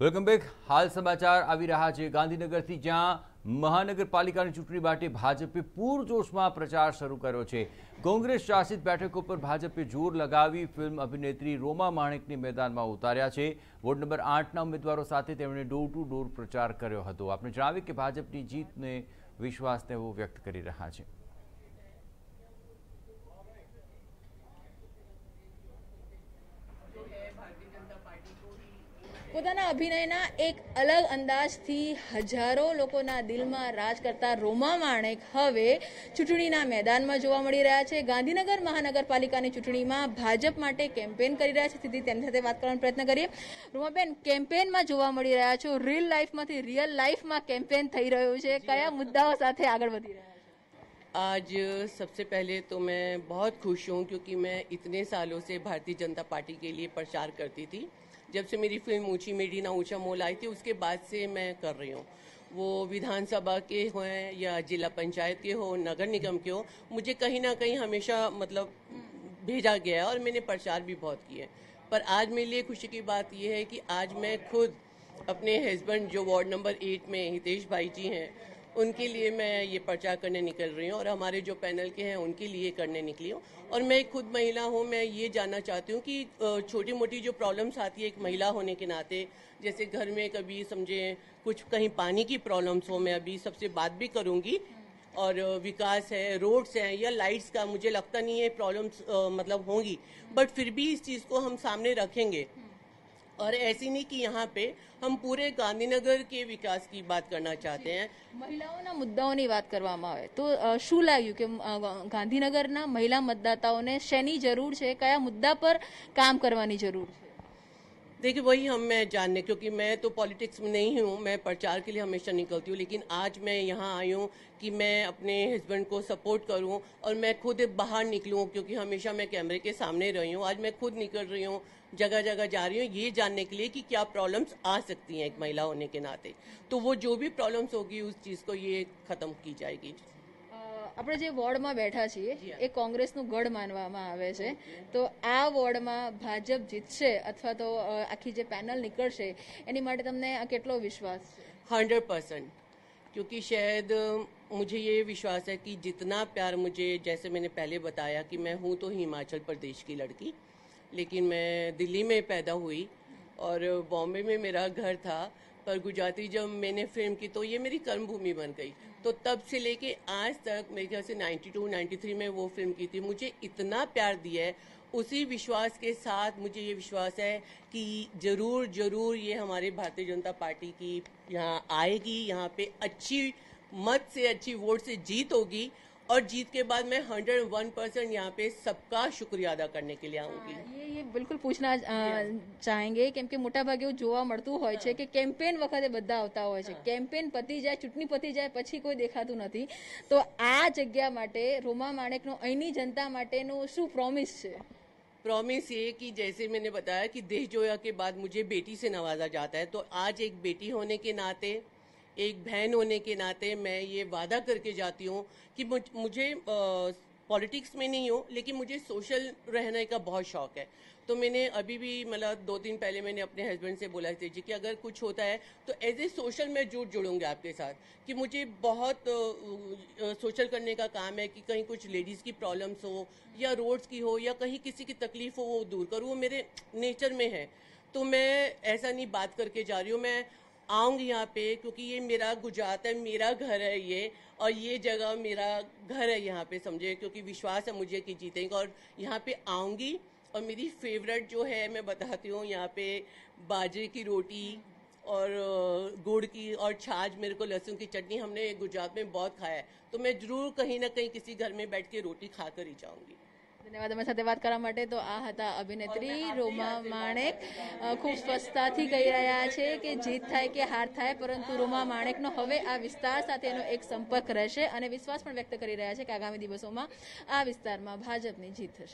welcome back हाल समाचार આવી રહ્યો છે ગાંધીનગરથી જ્યાં મહાનગરપાલિકાની ચૂંટણી માટે ભાજપે પૂર જોશમાં પ્રચાર શરૂ કર્યો છે કોંગ્રેસ શાસિત બેઠકો પર ભાજપે જોર લગાવી ફિલ્મ અભિનેત્રી રોમા માણેકને મેદાનમાં ઉતાર્યા છે વોર્ડ નંબર 8 ના ઉમેદવારો સાથે તેમણે ડોર ટુ ડોર પ્રચાર કર્યો હતો આપને જણાવીએ કે ભાજપની જીતને વિશ્વાસને એવો વ્યક્ત કરી રહ્યા છે પૂદાના અભિનેના એક અલગ اندازથી હજારો લોકોના દિલમાં રાજ કરતા રોમા માણેક હવે ચુટડીના મેદાનમાં જોવા મળી રહ્યા છે ગાંધીનગર મહાનગરપાલિકાને ચુટડીમાં ભાજપ માટે કેમ્પેન કરી રહ્યા છે તેથી તેન સાથે વાત કરવાનો પ્રયત્ન કરીએ રોમાબેન કેમ્પેનમાં જોવા મળી રહ્યા છો real life માંથી real life માં કેમ્પેન થઈ રહ્યો છે કયા મુદ્દાઓ સાથે આગળ વધી રહ્યા છે આજ સૌથી પહેલા તો મેં બહુત ખુશ છું કે કી મેં ઇતને સાલો સે ભારતીય જનતા પાર્ટી કેલી પ્રચાર કરતી થી जब से मेरी फिल्म ऊंची मेडी ना ऊंचा मोल आई थी उसके बाद से मैं कर रही हूँ वो विधानसभा के हों या जिला पंचायत के हो नगर निगम के हो मुझे कहीं ना कहीं हमेशा मतलब भेजा गया है और मैंने प्रचार भी बहुत किया है पर आज मेरे लिए खुशी की बात यह है कि आज मैं खुद अपने हस्बैंड जो वार्ड नंबर एट में हितेश भाई जी हैं उनके लिए मैं ये प्रचार करने निकल रही हूँ और हमारे जो पैनल के हैं उनके लिए करने निकली हूँ और मैं खुद महिला हूँ मैं ये जानना चाहती हूँ कि छोटी मोटी जो प्रॉब्लम्स आती है एक महिला होने के नाते जैसे घर में कभी समझे कुछ कहीं पानी की प्रॉब्लम्स हो मैं अभी सबसे बात भी करूँगी और विकास है रोड्स हैं या लाइट्स का मुझे लगता नहीं है प्रॉब्लम्स मतलब होंगी बट फिर भी इस चीज़ को हम सामने रखेंगे और ऐसी नहीं कि यहाँ पे हम पूरे गांधीनगर के विकास की बात करना चाहते हैं महिलाओं ना मुद्दाओं की बात करवा तो शू लगू के गांधीनगर ना महिला मतदाताओं ने शेनी जरूर है क्या मुद्दा पर काम करने जरूर है देखिए वही हम मैं जानने क्योंकि मैं तो पॉलिटिक्स में नहीं हूँ मैं प्रचार के लिए हमेशा निकलती हूँ लेकिन आज मैं यहाँ आई हूँ कि मैं अपने हस्बैंड को सपोर्ट करूँ और मैं खुद बाहर निकलूँ क्योंकि हमेशा मैं कैमरे के सामने रही हूँ आज मैं खुद निकल रही हूँ जगह जगह जा रही हूँ ये जानने के लिए कि क्या प्रॉब्लम्स आ सकती हैं एक महिला होने के नाते तो वो जो भी प्रॉब्लम्स होगी उस चीज़ को ये ख़त्म की जाएगी આપડે જે વોર્ડ માં બેઠા છે એ કોંગ્રેસ નું ગઢ માનવામાં આવે છે તો આ વોર્ડ માં ભાજપ જીતશે અથવા તો આખી જે પેનલ નીકળશે એની માટે તમને કેટલો વિશ્વાસ છે 100% કારણ કે શૈદ મને એ વિશ્વાસ છે કે જીતના प्यार मुझे जैसे मैंने पहले बताया कि मैं हूं तो हिमाचल प्रदेश की लड़की लेकिन मैं दिल्ली में पैदा हुई और बॉम्बे में मेरा घर था पर गुजराती जब मैंने फिल्म की तो ये मेरी कर्म भूमि बन गई तो तब से लेके आज तक मेरे ख्याल से 92, 93 में वो फिल्म की थी मुझे इतना प्यार दिया है उसी विश्वास के साथ मुझे ये विश्वास है कि जरूर जरूर ये हमारे भारतीय जनता पार्टी की यहाँ आएगी यहाँ पे अच्छी मत से अच्छी वोट से जीत होगी और जीत के बाद मैं 101% यहां पे सबका शुक्रिया अदा करने के लिए आऊंगी ये ये बिल्कुल पूछना चाहेंगे कि इनके मोटा भाग वो जोवा मरतू હોય છે કે કેમ્પેન વખતે બદ्डा આવતા હોય છે કેમ્પેન પતિ જાય ચુટણી પતિ જાય પછી કોઈ દેખાતું નથી તો આ જગ્યા માટે રોમા માણેક નો એની જનતા માટે નો શું પ્રોમિસ છે પ્રોમિસ એ કે જેસી મેને બતાયા કે દેજોયા કે બાદ મુજે બેટી સે नवाजा જાતા હે તો આજ એક બેટી હોને કે નાતે एक बहन होने के नाते मैं ये वादा करके जाती हूँ कि मुझे पॉलिटिक्स में नहीं हूँ लेकिन मुझे सोशल रहने का बहुत शौक है तो मैंने अभी भी मतलब दो दिन पहले मैंने अपने हस्बैंड से बोला थे जी कि अगर कुछ होता है तो एज ए सोशल मैं जुड़ जुड़ूंगी आपके साथ कि मुझे बहुत सोशल करने का काम है कि कहीं कुछ लेडीज़ की प्रॉब्लम्स हो या रोड्स की हो या कहीं किसी की तकलीफ हो वो दूर करूँ वो मेरे नेचर में है तो मैं ऐसा नहीं बात करके जा रही हूँ मैं आऊँगी यहाँ पे क्योंकि ये मेरा गुजरात है मेरा घर है ये और ये जगह मेरा घर है यहाँ पे समझे क्योंकि विश्वास है मुझे कि जीतेंगे और यहाँ पे आऊँगी और मेरी फेवरेट जो है मैं बताती हूँ यहाँ पे बाजरे की रोटी और गुड़ की और छाछ मेरे को लहसुन की चटनी हमने गुजरात में बहुत खाया है तो मैं ज़रूर कहीं ना कहीं किसी घर में बैठ के रोटी खा कर ही जाऊँगी ધન્યવાદ અમારી સાથે વાત કરવા માટે તો આ હતા અભિનેત્રી રોમા માણેક ખૂબ સ્વસ્થતાથી કહી રહ્યા છે કે જીત થાય કે હાર થાય પરંતુ રોમા માણેકનો હવે આ વિસ્તાર સાથેનો એક સંપર્ક રહેશે અને વિશ્વાસ પણ વ્યક્ત કરી રહ્યા છે કે આગામી દિવસોમાં આ વિસ્તારમાં ભાજપની જીત થશે